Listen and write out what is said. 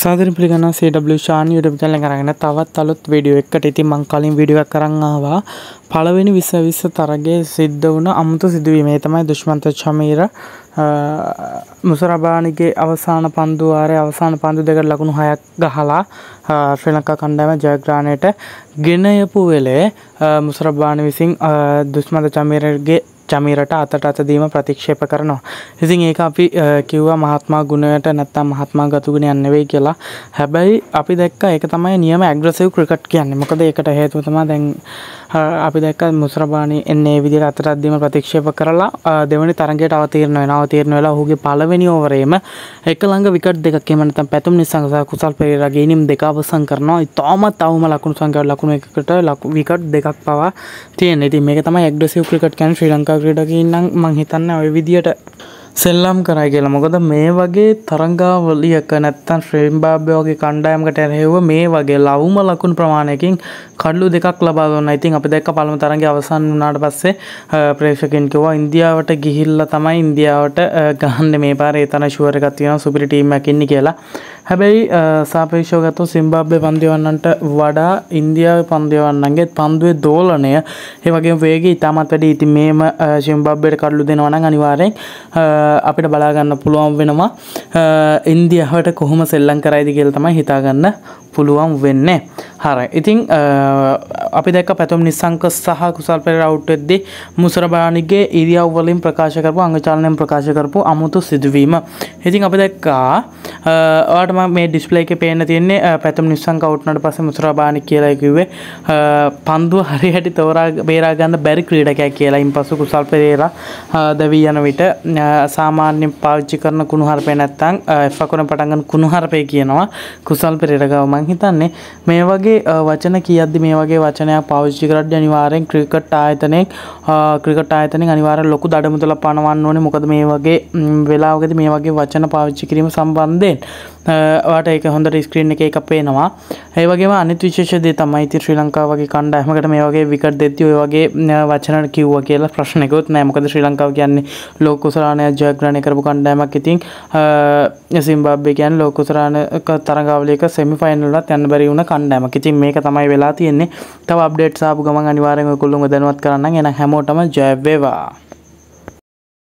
සාදරම් පිළිගන්න CW Shan YouTube channel එක අරගෙන තවත් අලුත් වීඩියෝ එකකට ඉතින් මම කලින් වීඩියෝ එකක් අරන් ආවා පළවෙනි 2020 තරගයේ සිද්ධ වුණ අමුතු සිදුවීම ඒ තමයි දුෂ්මන්ත චමීර මුසරබානිගේ අවසාන පන්දු ආරේ අවසාන පන්දු දෙකට ලකුණු 6ක් ගහලා ශ්‍රී ලංකා කණ්ඩායම ජයග්‍රහණයට ගෙනයපු වෙලේ මුසරබානි විසින් දුෂ්මන්ත චමීරගේ චමීරට අතට අතදීම ප්‍රතික්ෂේප කරනවා. ඉතින් ඒක අපි කිව්වා මහත්මා ගුණයට නැත්තම් මහත්මා ගතුගෙන යන්න වෙයි කියලා. හැබැයි අපි දැක්කා ඒක තමයි නියම ඇග්‍රසිව් ක්‍රිකට් කියන්නේ. මොකද ඒකට හේතුව තමයි දැන් අපි දැක්ක මුස්රබානි එන්නේ විදිහට අතරද්දිම ප්‍රතික්ෂේප කරලා දෙවැනි තරඟයට අවතීර්ණ වෙනවා. අවතීර්ණ වෙලා ඔහුගේ පළවෙනි ඕවරේම එක ළඟ විකට් දෙකක් එහෙම නැත්නම් පැතුම් නිසංග සහ කුසල් පෙරේරා ගේනිම් දෙක අවසන් කරනවා. ඉතාමත් අවම ලකුණු සංඛ්‍යාව ලකුණු එකකට විකට් දෙකක් පවා තියෙනවා. ඉතින් මේක තමයි ඇග්‍රෙසිව් ක්‍රිකට් කියන්නේ ශ්‍රී ලංකා ක්‍රීඩකයන් නම් මම හිතන්නේ ওই විදිහට සෙල්ලම් කරයි කියලා මොකද මේ වගේ තරංගාවලියක නැත්තන් ශ්‍රීම් භාභ්‍යෝගේ කණ්ඩායමකට ඇරහෙව මේ වගේ ලවුම ලකුණ ප්‍රමාණයකින් කඩ්ලු දෙකක් ලබාගන්න ඉතින් අපි දැක්ක පළම තරග අවසන් වනාට පස්සේ ප්‍රේෂකෙන් කිවවා ඉන්දියාවට ගිහිල්ල තමයි ඉන්දියාවට ගහන්න මේ පාර ඒතන ශුවරගත්තියෙන සුපිරිටීමකින්නේ කියලා හැබැයි සාපේක්ෂව ගත්තොත් සිම්බාබ්වේ පන්දිවන්නන්ට වඩා ඉන්දියාවේ පන්දිවන්නන්ගේ පන්දුවේ දෝලණය ඒ වගේම වේගය ඉතාමත් වැඩි. ඉතින් මේම සිම්බාබ්වේට කඩලු දෙනවා නම් අනිවාර්යෙන් අපිට බලා ගන්න පුළුවන් වෙනවා ඉන්දියාවට කොහොම සෙල්ලම් කරයිද කියලා තමයි හිතා ගන්න පුළුවන් වෙන්නේ. හරයි. ඉතින් අපි දැක්ක පැතුම් නිසංක සහ කුසල් පෙර අවුට් වෙද්දී මුසර බානිගේ ඉරියව් වලින් ප්‍රකාශ කරපු අංගචලනයෙන් ප්‍රකාශ කරපු අමුතු සිදුවීම. ඉතින් අපි දැක්කා ඔයාලට එතකොට මම මේ ඩිස්ප්ලේ එකේ පේන්න තියෙන්නේ පැතුම් නිස්සංක අවුට් වුණාට පස්සේ මුසරා බානි කියලා කිව්වේ පන්දුව හරියට තෝරා බේරා ගන්න බැරි ක්‍රීඩකයෙක් කියලා. ඉන්පසු කුසල් පෙරේරා දැවී යන විට සාමාන්‍ය පාවිච්චි කරන කුණුහරුපේ නැත්තම් F අකුරෙන් පටන් ගන්න කුණුහරුපේ කියනවා කුසල් පෙරේරා ගාව මං හිතන්නේ මේ වගේ වචන කියද්දි මේ වගේ වචනයක් පාවිච්චි කරද්දී අනිවාර්යෙන් ක්‍රිකට් ආයතනයේ ක්‍රිකට් ආයතනයේ අනිවාර්යෙන් ලොකු දඩමුදලක් පනවන්න ඕනේ මොකද මේ වගේ වෙලාවකදී මේ වගේ වචන පාවිච්චි කිරීම සම්බන්ධයෙන් ට එක හොඳට ස්ක්‍රීන් එක එක පේනවා ඒවගේ අනිත් විශේෂද තමයි ති ශ්‍රී ලංකාවගේ කණ්ඩ හමකට මේ වගේ විකට දෙදතිය වගේ වචනට කිව්ව කියලා ප්‍රශ්නයකොත් නෑමකද ශ්‍රී ලංකාව කියන්නේ ලෝකුසරාණය ජයග්‍රණය කරපු කණ්ඩෑමක් ඉතින් සිම්බාබ්ය කියන් ලෝකුසරාණක තරගාවලක සෙමි ෆයිනල්ලත් යන්න බැරි වුණ කණ්ඩෑමක් ඉතින් මේක තමයි වෙලා තියෙන්නේ තව අප්ඩේට් සාපු ගමන් අනිවාරෙන් කොල්ලුම දැනුවත් කරන්න එන හැමෝටම ජයවේවා